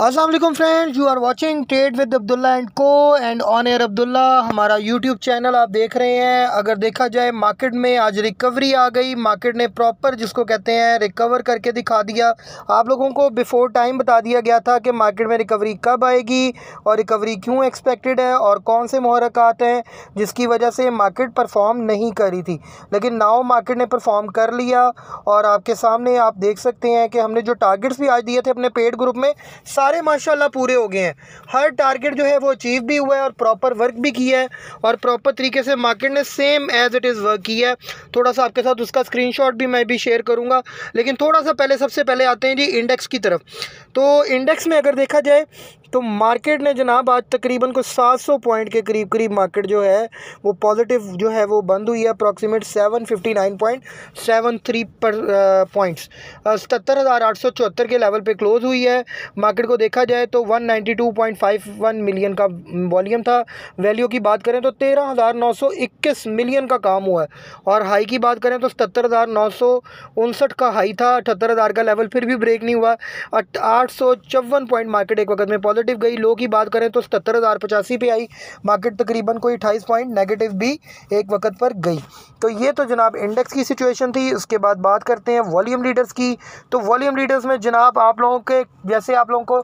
Aslam friends you are watching trade with Abdullah and co and on air Abdullah हमारा YouTube channel आप देख रहे हैं अगर देखा जाए मार्केट में आज रिकवरी आ गई मार्केट ने प्रॉपर जिसको कहते हैं रिकवर करके दिखा दिया आप लोगों को बिफोर टाइम बता दिया गया था कि मार्केट में रिकवरी कब आएगी और रिकवरी क्यों एक्सपेक्टेड है और कौन से महरक़ात हैं जिसकी वजह से मार्केट परफॉर्म नहीं करी थी लेकिन नाव मार्केट ने परफॉर्म कर लिया और आपके सामने आप देख सकते हैं कि हमने जो टारगेट्स भी आज दिए थे अपने पेड ग्रुप में सारे माशाल्लाह पूरे हो गए हैं हर टारगेट जो है वो अचीव भी हुआ है और प्रॉपर वर्क भी किया है और प्रॉपर तरीके से मार्केट ने same as it is work किया है थोड़ा सा आपके साथ उसका स्क्रीनशॉट भी मैं भी शेयर करूँगा लेकिन थोड़ा सा पहले सबसे पहले आते हैं जी इंडेक्स की तरफ तो इंडेक्स में अगर देखा जाए तो मार्केट ने जनाब आज तकरीबन को 700 पॉइंट के करीब करीब मार्केट जो है वो पॉजिटिव जो है वो बंद हुई है अप्रॉक्सीमेट 759.73 पर पॉइंट्स सतर के लेवल पे क्लोज़ हुई है मार्केट को को देखा जाए तो 192.51 मिलियन का वॉल्यूम था वैल्यू की बात करें तो 13,921 मिलियन का काम हुआ है और हाई की बात करें तो सतहत्तर का हाई था अठहत्तर का लेवल फिर भी ब्रेक नहीं हुआ आठ पॉइंट मार्केट एक वक्त में पॉजिटिव गई लो की बात करें तो सतर हज़ार पचासी पे आई मार्केट तकरीबन कोई अठाईस पॉइंट नेगेटिव भी एक वक्त पर गई तो ये तो जनाब इंडेक्स की सिचुएशन थी उसके बाद बात करते हैं वॉल्यूम लीडर्स की तो वॉल्यूम लीडर्स में जनाब आप लोगों के जैसे आप लोगों को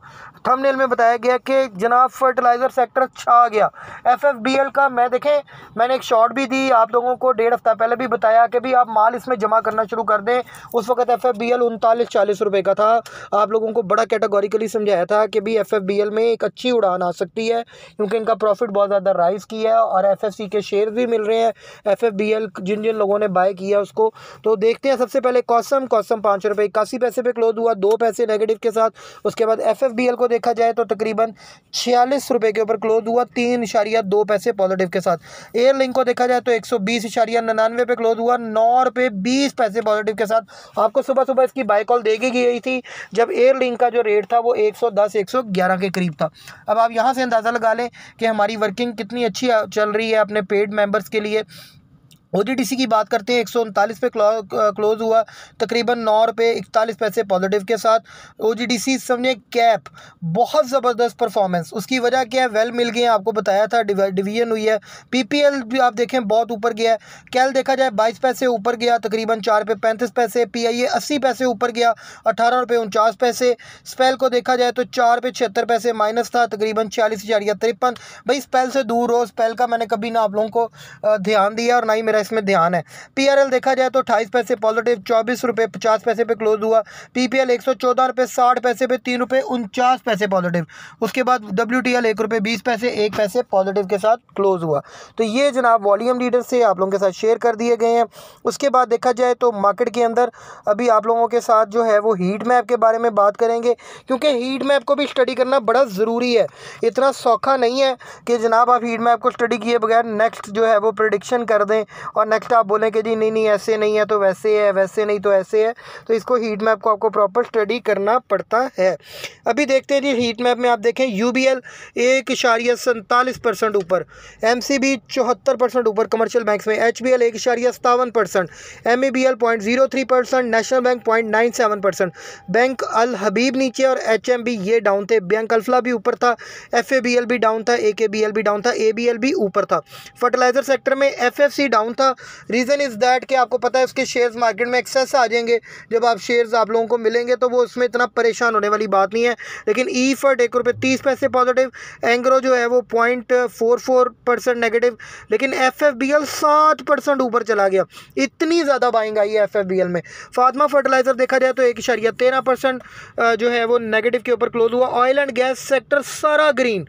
थंबनेल में बताया गया कि जनाब फर्टिलाइज़र सेक्टर छा गया एफएफबीएल का मैं देखें मैंने एक शॉट भी दी आप लोगों को डेढ़ हफ्ता पहले भी बताया कि भी आप माल इसमें जमा करना शुरू कर दें उस वक्त एफ एफ बी एल उनतालीस चालीस रुपये का था आप लोगों को बड़ा कैटेगोरिकली समझाया था कि भी एफ एफ बी एल में एक अच्छी उड़ान आ सकती है क्योंकि इनका प्रॉफिट बहुत ज़्यादा राइज़ किया है और एफ एफ सी के शेयर भी मिल रहे हैं एफ एफ बी एल जिन जिन लोगों ने बाय किया उसको तो देखते हैं सबसे पहले कौसम कौसम पाँच रुपये इक्यासी पैसे पे क्लोज हुआ दो पैसे नेगेटिव के साथ उसके बाद एफ एस बी एल को देखा जाए तो तकरीबन छियालीस रुपए के ऊपर क्लोज हुआ तीन इशारिया दो पैसे पॉजिटिव के साथ एयर लिंक को देखा जाए तो एक सौ बीस इशारिया निन्यानवे पे क्लोज हुआ नौ रुपए बीस पैसे पॉजिटिव के साथ आपको सुबह सुबह इसकी बाई कॉल देगी गई थी जब एयर लिंक का जो रेट था वो एक सौ दस एक सौ ग्यारह के करीब था अब आप यहाँ से अंदाज़ा लगा लें कि हमारी वर्किंग कितनी अच्छी चल रही है अपने पेड मेम्बर्स के लिए ओ की बात करते हैं एक सौ उनतालीस पे क्लोज़ हुआ तकरीबन नौ रुपये इकतालीस पैसे पॉजिटिव के साथ ओ जी डी सी कैप बहुत ज़बरदस्त परफॉर्मेंस उसकी वजह क्या है वेल मिल गए आपको बताया था डिवीजन हुई है पी पी एल भी आप देखें बहुत ऊपर गया है कैल देखा जाए बाईस पैसे ऊपर गया तकरीबन चार रुपये पैंतीस पैसे पी आई ए अस्सी पैसे ऊपर गया अठारह रुपये उनचास पैसे स्पेल को देखा जाए तो चार रुपये छिहत्तर पैसे माइनस था तकरीबन छियालीस हजार या तिरपन भाई स्पेल से दूर हो स्पेल का मैंने कभी ना आप लोगों को ध्यान दिया और ना ही मेरा मेरा इसमें ध्यान है पीआरएल देखा जाए तो अट्ठाईस पैसे पॉजिटिव चौबीस रुपये पचास पैसे पे क्लोज हुआ पीपीएल एक सौ चौदह रुपये साठ पैसे पे तीन रुपये उनचास पैसे पॉजिटिव उसके बाद डब्ल्यू टी एल एक रुपये बीस पैसे एक पैसे पॉजिटिव के साथ क्लोज हुआ तो ये जनाब वॉल्यूम लीडर से आप लोगों के साथ शेयर कर दिए गए हैं उसके बाद देखा जाए तो मार्केट के अंदर अभी आप लोगों के साथ जो है वो हीट मैप के बारे में बात करेंगे क्योंकि हीट मैप को भी स्टडी करना बड़ा ज़रूरी है इतना सौखा नहीं है कि जनाब आप हीट मैप को स्टडी किए बगैर नेक्स्ट जो है वो प्रडिक्शन कर दें और नेक्स्ट आप बोलें कि जी नहीं नहीं ऐसे नहीं है तो वैसे है वैसे नहीं तो ऐसे है तो इसको हीट मैप को आपको प्रॉपर स्टडी करना पड़ता है अभी देखते हैं जी हीट मैप में आप देखें यू बी एल एक इशारिया सैंतालीस परसेंट ऊपर एम सी बी चौहत्तर परसेंट ऊपर कमर्शियल बैंक में एच बी एल एक इशारिया सतावन percent M E B L point zero three percent national bank point nine seven percent bank Al Habib नीचे और एच एम बी ये डाउन थे बैंक अल्फला भी ऊपर था एफ ए बी एल भी डाउन था ए के बी एल भी डाउन था ए बी एल भी ऊपर था फर्टिलाइजर सेक्टर में एफ एफ सी डाउन था रीज़न इज़ दैट कि आपको पता है उसके शेयर्स मार्केट में एक्सेस आ जाएंगे जब आप शेयर्स आप लोगों को मिलेंगे तो वो उसमें इतना परेशान होने वाली बात नहीं है लेकिन ई फर्ट एक रुपये तीस पैसे पॉजिटिव एंग्रो जो है वो point four four percent negative लेकिन एफ एफ बी एल सात परसेंट ऊपर चला गया इतनी ज़्यादा बाइंग आई है एफ एफ बी एल में फातमा फर्टिलाइज़र देखा जाए तो एक इशारिया तेरह परसेंट जो है वो नेगेटिव के ऊपर क्लोज हुआ ऑयल एंड गैस सेक्टर सारा ग्रीन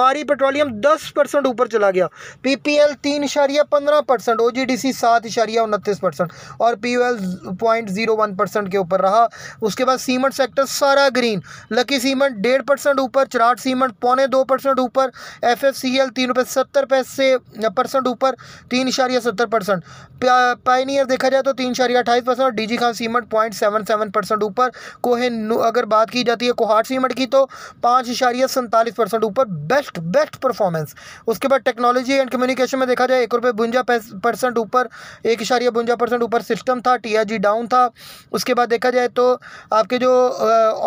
मारी पेट्रोलियम दस परसेंट ऊपर चला गया पी पी एल तीन इशारिया पंद्रह परसेंट ओ जी डी सी सात इशारिया उनतीस परसेंट और P O L point zero one percent के ऊपर रहा उसके बाद सीमेंट सेक्टर सारा ग्रीन लकी सीमेंट डेढ़ परसेंट ऊपर चराट सीमेंट पौने दो परसेंट ऊपर एफ एफ सी एल तीन रुपये सत्तर पैसे परसेंट ऊपर तीन इशारिया सत्तर परसेंट पाइनियर देखा जाए तो तीन इशारिया अट्ठाईस परसेंट और D G Khan cement point seven seven percent ऊपर कोहे अगर बात की जाती है कोहाट सीमेंट की तो पाँच इशारिया सैंतालीस परसेंट ऊपर बेस्ट बेस्ट परफॉर्मेंस उसके बाद टेक्नोलॉजी एंड कम्युनिकेशन में देखा जाए एक रुपये बुंजा परसेंट परसेंट ऊपर एक इशारिया बुंजा परसेंट ऊपर सिस्टम था टी डाउन था उसके बाद देखा जाए तो आपके जो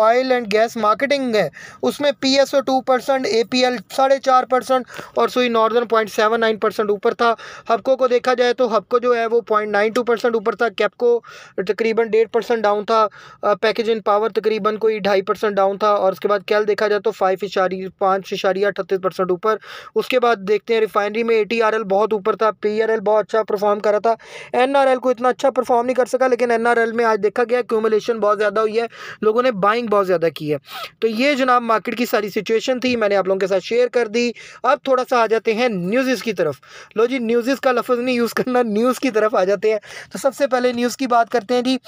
ऑयल एंड गैस मार्केटिंग है उसमें P S O two percent A P L साढ़े चार परसेंट और Sui northern point seven nine percent ऊपर था हबको को देखा जाए तो हबको जो है वो पॉइंट नाइन टू परसेंट ऊपर था कैपको तकरीबन डेढ़ परसेंट डाउन था पैकेज इन पावर तकरीबन कोई ढाई परसेंट डाउन था और उसके बाद कैल देखा जाए तो फाइव इशारी पाँच इशारिया अठतीस परसेंट ऊपर उसके बाद देखते हैं रिफाइनरी में ए टी आर एल बहुत ऊपर था पी आर एल बहुत अच्छा अच्छा परफॉर्म करा था एन को इतना अच्छा परफॉर्म नहीं कर सका लेकिन एन में आज देखा गया क्यूमुलेशन बहुत ज़्यादा हुई है लोगों ने बाइंग बहुत ज़्यादा की है तो ये जनाब मार्केट की सारी सिचुएशन थी मैंने आप लोगों के साथ शेयर कर दी अब थोड़ा सा आ जाते हैं न्यूज़ की तरफ लो जी न्यूज़ का लफ्ज़ नहीं यूज़ करना न्यूज़ की तरफ आ जाते हैं तो सबसे पहले न्यूज़ की बात करते हैं जी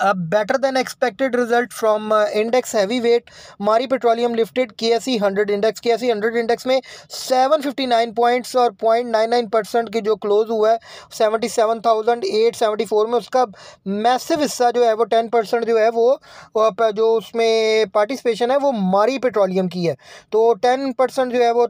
अब better than expected result from index heavy weight Mari petroleum lifted K S C hundred index K S C hundred index में सेवन फिफ्टी नाइन पॉइंट्स और पॉइंट नाइन नाइन परसेंट की जो क्लोज हुआ है seventy seven thousand eight seventy four में उसका massive हिस्सा जो है वो टेन परसेंट जो है वो जो उसमें पार्टिसिपेशन है वो मारी पेट्रोलियम की है तो टेन परसेंट जो है वो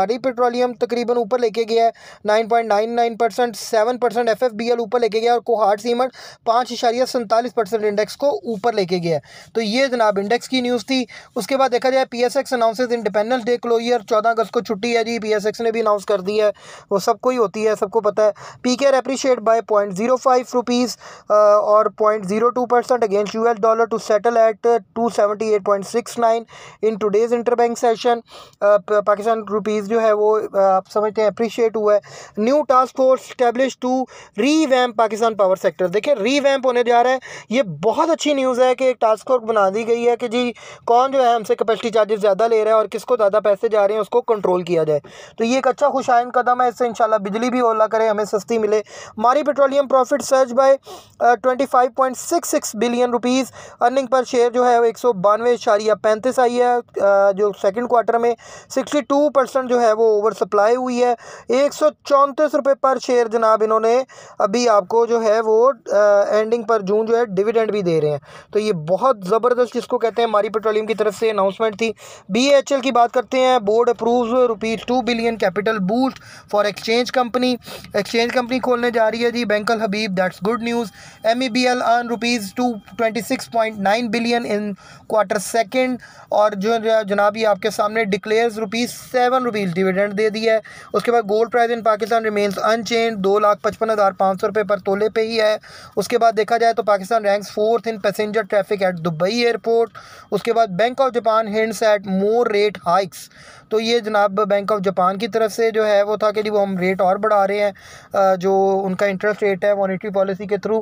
मारी पेट्रोलियम तकरीबन ऊपर लेके गया है nine point nine nine percent seven percent F F B L ऊपर लेके गया और कोहाट सीमेंट पाँच इशारिया उनतालीस परसेंट इंडेक्स को ऊपर लेके गया तो ये जनाब इंडेक्स की न्यूज़ थी उसके बाद देखा जाए P S X announces independence day closure चौदह अगस्त को छुट्टी है जी पी एस एक्स ने भी अनाउंस कर दी है वो सबको ही होती है सबको पता है P K R appreciate by point zero five rupees और point zero two percent against U S dollar to settle at two seventy eight point six nine in today's interbank session Pakistan rupees जो है वो आप समझते हैं appreciate हुआ है new task force establish to vamp Pakistan power sector देखिए revamp होने जा रहा है हैं ये बहुत अच्छी न्यूज़ है कि एक टास्क फोर्स बना दी गई है कि जी कौन जो है हमसे कैपेसिटी चार्जेस ज़्यादा ले रहा है और किसको ज़्यादा पैसे जा रहे हैं उसको कंट्रोल किया जाए तो ये एक अच्छा खुशाइन कदम है इससे इनशाला बिजली भी ओला करें हमें सस्ती मिले Mari petroleum profit surge by twenty five point six six billion rupees earning per share जो है वो एक सौ बानवे इशारिया पैंतीस आई है जो सेकेंड क्वार्टर में सिक्सटी टू परसेंट जो है वो ओवर सप्लाई हुई है एक सौ चौंतीस रुपये पर शेयर जनाब इन्होंने अभी आपको जो है वो एंडिंग पर जून जो है डिविडेंड भी दे रहे हैं तो ये बहुत ज़बरदस्त जिसको कहते हैं हमारी पेट्रोलियम की तरफ से अनाउंसमेंट थी बी की बात करते हैं board approve rupees two billion capital boost for exchange company exchange company खोलने जा रही है जी bank al Habib that's good news M E B L earn rupees two twenty six point nine billion in quarter second और जो जनाब ये आपके सामने declare rupees seven rupees dividend दे दिया है उसके बाद gold price in Pakistan remains unchange दो लाख पचपन हज़ार पाँच सौ रुपये पर तोले पे ही है उसके बाद देखा जाए तो Pakistan ranks fourth in passenger traffic at Dubai airport उसके बाद bank of Japan hints at more rate hikes तो ये जनाब बैंक ऑफ जापान की तरफ से जो है वो था कि जी वो हम रेट और बढ़ा रहे हैं जो उनका इंटरेस्ट रेट है मॉनिटरी पॉलिसी के through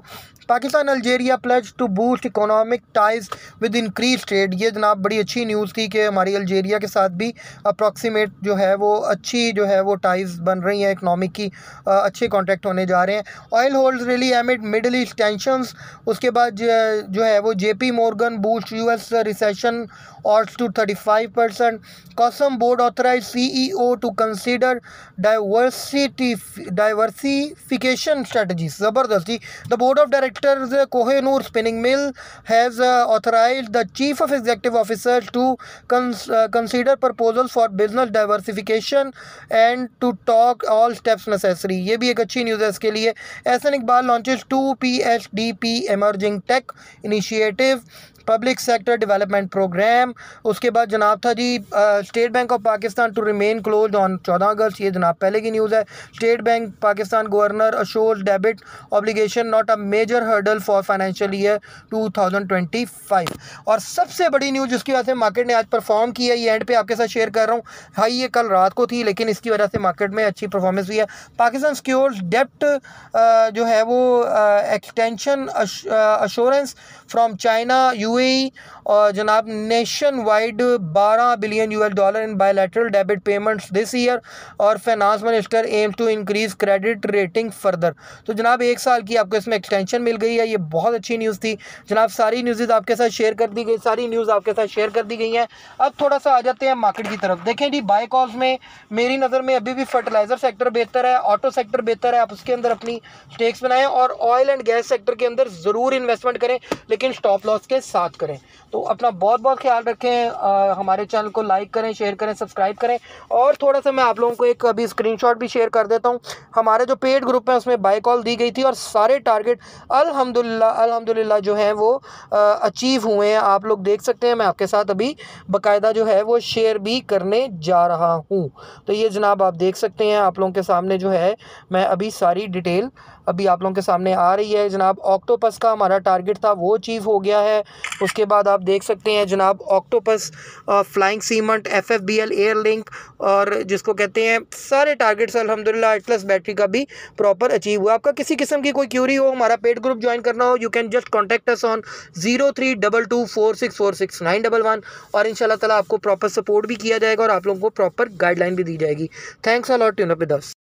Pakistan Algeria pledge to boost economic ties with increase trade ये जनाब बड़ी अच्छी न्यूज़ थी कि हमारी अल्जेरिया के साथ भी अप्रॉक्सीमेट जो है वो अच्छी जो है वो टाइज बन रही हैं इकनॉमिक की अच्छे कॉन्ट्रैक्ट होने जा रहे हैं oil hold rally amid middle east tension उसके बाद जो है जो है वो J P Morgan boost U S recession odds to thirty five percent कॉसम board authorise C E O to consider diversity diversification strategy ज़बरदस्ती the board of directors Kohinoor spinning mill has authorise the chief of executive officer to consider proposal for business diversification and to talk all steps necessary ये भी एक अच्छी news है इसके लिए एन Iqbal launches to P H D P emerging tech initiative public sector development programme उसके बाद जनाब था जी state bank of Pakistan to remain close on चौदह अगस्त ये जनाब पहले की न्यूज़ है state bank Pakistan governor assure debit obligation not a major hurdle for financial year 2025 और सबसे बड़ी न्यूज़ जिसकी वजह से मार्केट ने आज परफॉर्म किया ये एंड पे आपके साथ शेयर कर रहा हूँ हाई ये कल रात को थी लेकिन इसकी वजह से मार्केट में अच्छी परफॉर्मेंस हुई है पाकिस्तान सिक्योर डेप्ट जो है वो extension assurance from China U U A E और जनाब nationwide 12 billion U S dollar in bilateral debit payments this year और finance minister aim to increase credit rating further तो जनाब एक साल की आपको इसमें एक्सटेंशन मिल गई है ये बहुत अच्छी न्यूज़ थी जनाब सारी न्यूज़ आपके साथ शेयर कर दी गई सारी न्यूज़ आपके साथ शेयर कर दी गई हैं अब थोड़ा सा आ जाते हैं मार्केट की तरफ देखें जी कॉल्स में मेरी नज़र में अभी भी फर्टिलाइज़र सेक्टर बेहतर है ऑटो सेक्टर बेहतर है आप उसके अंदर अपनी स्टेक्स बनाएं और ऑयल एंड गैस सेक्टर के अंदर ज़रूर इन्वेस्टमेंट करें लेकिन स्टॉप लॉस के साथ बात करें तो अपना बहुत बहुत ख्याल रखें आ, हमारे चैनल को लाइक करें शेयर करें सब्सक्राइब करें और थोड़ा सा मैं आप लोगों को एक अभी स्क्रीनशॉट भी शेयर कर देता हूँ हमारे जो पेड ग्रुप है उसमें बाई कॉल दी गई थी और सारे टारगेट अलहमदिल्ला अलहमदिल्ला जो हैं वो अचीव हुए हैं आप लोग देख सकते हैं मैं आपके साथ अभी बाकायदा जो है वो शेयर भी करने जा रहा हूँ तो ये जनाब आप देख सकते हैं आप लोगों के सामने जो है मैं अभी सारी डिटेल अभी आप लोगों के सामने आ रही है जनाब ऑक्टोपस का हमारा टारगेट था वो अचीव हो गया है उसके बाद आप देख सकते हैं जनाब octopus flying cement F F B L air link और जिसको कहते हैं सारे टारगेट्स अलहमदिल्ला एटलस बैटरी का भी प्रॉपर अचीव हुआ आपका किसी किस्म की कोई क्यूरी हो हमारा पेड ग्रुप ज्वाइन करना हो you can just contact us on zero three double two four six four six nine double one और इन तला आपको प्रॉपर सपोर्ट भी किया जाएगा और आप लोगों को प्रॉपर गाइडलाइन भी दी जाएगी थैंक्स अलॉट लॉट ट्यून दस